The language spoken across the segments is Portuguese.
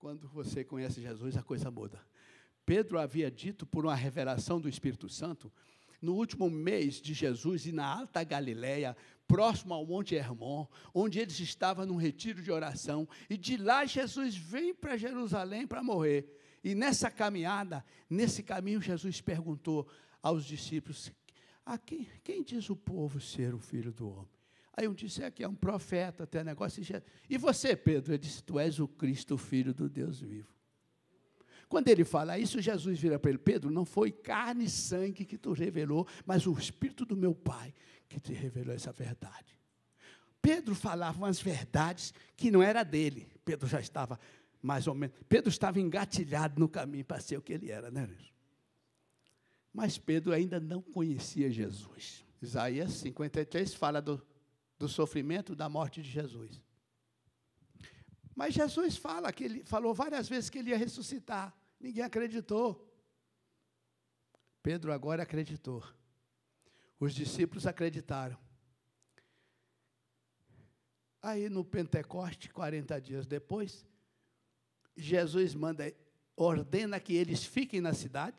Quando você conhece Jesus, a coisa muda. Pedro havia dito, por uma revelação do Espírito Santo, no último mês de Jesus e na Alta Galileia, próximo ao Monte Hermon, onde eles estavam num retiro de oração, e de lá Jesus vem para Jerusalém para morrer. E nessa caminhada, nesse caminho, Jesus perguntou aos discípulos: a quem, quem diz o povo ser o filho do homem? Aí um disse, é que é um profeta, tem um negócio. Assim, e você, Pedro? Ele disse, tu és o Cristo, filho do Deus vivo. Quando ele fala isso, Jesus vira para ele: Pedro, não foi carne e sangue que tu revelou, mas o Espírito do meu Pai que te revelou essa verdade. Pedro falava umas verdades que não era dele. Pedro já estava mais ou menos. Pedro estava engatilhado no caminho para ser o que ele era, né? Mesmo? Mas Pedro ainda não conhecia Jesus. Isaías 53 fala do do sofrimento da morte de Jesus. Mas Jesus fala que ele falou várias vezes que ele ia ressuscitar. Ninguém acreditou. Pedro agora acreditou. Os discípulos acreditaram. Aí no Pentecoste, 40 dias depois, Jesus manda, ordena que eles fiquem na cidade,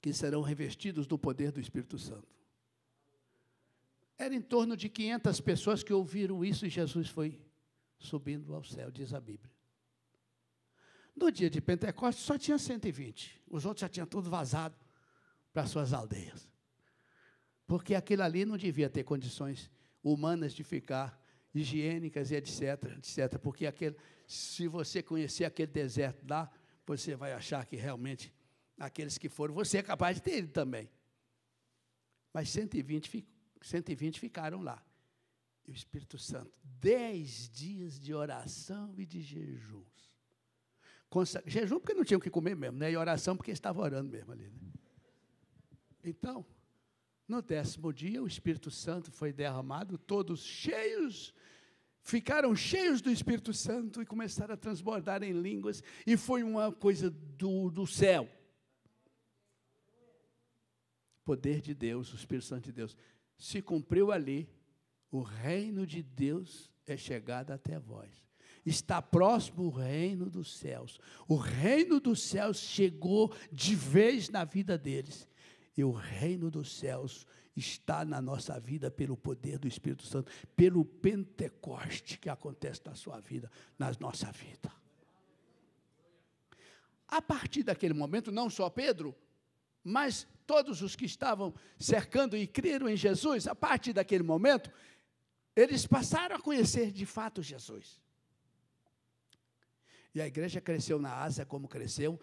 que serão revestidos do poder do Espírito Santo. Era em torno de 500 pessoas que ouviram isso e Jesus foi subindo ao céu, diz a Bíblia. No dia de Pentecostes só tinha 120, os outros já tinham tudo vazado para suas aldeias. Porque aquilo ali não devia ter condições humanas de ficar, higiênicas e etc, etc, porque aquele, se você conhecer aquele deserto lá, você vai achar que realmente aqueles que foram, você é capaz de ter ele também. Mas 120 ficou. 120 ficaram lá. E o Espírito Santo, dez dias de oração e de jejuns. Consa jejum porque não tinham o que comer mesmo, né? E oração porque estava orando mesmo ali. Né? Então, no décimo dia, o Espírito Santo foi derramado, todos cheios, ficaram cheios do Espírito Santo e começaram a transbordar em línguas, e foi uma coisa do, do céu. Poder de Deus, o Espírito Santo de Deus se cumpriu ali, o reino de Deus é chegado até vós. Está próximo o reino dos céus. O reino dos céus chegou de vez na vida deles. E o reino dos céus está na nossa vida pelo poder do Espírito Santo, pelo Pentecoste que acontece na sua vida, na nossa vida. A partir daquele momento, não só Pedro, mas todos os que estavam cercando e creram em Jesus, a partir daquele momento, eles passaram a conhecer de fato Jesus. E a igreja cresceu na Ásia como cresceu.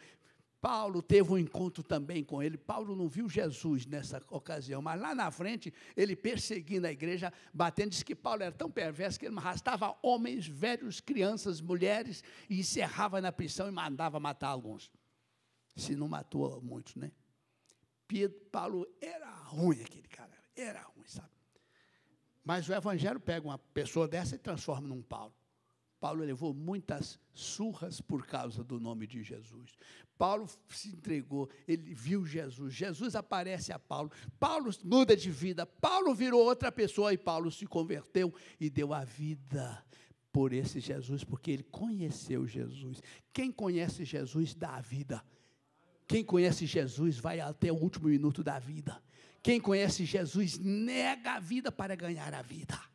Paulo teve um encontro também com ele. Paulo não viu Jesus nessa ocasião, mas lá na frente, ele perseguindo a igreja, batendo, disse que Paulo era tão perverso que ele arrastava homens, velhos, crianças, mulheres e encerrava na prisão e mandava matar alguns. Se não matou muitos, né? Pedro, Paulo, era ruim aquele cara, era ruim, sabe? Mas o Evangelho pega uma pessoa dessa e transforma num Paulo. Paulo levou muitas surras por causa do nome de Jesus. Paulo se entregou, ele viu Jesus. Jesus aparece a Paulo. Paulo muda de vida. Paulo virou outra pessoa e Paulo se converteu e deu a vida por esse Jesus, porque ele conheceu Jesus. Quem conhece Jesus dá a vida. Quem conhece Jesus vai até o último minuto da vida. Quem conhece Jesus nega a vida para ganhar a vida.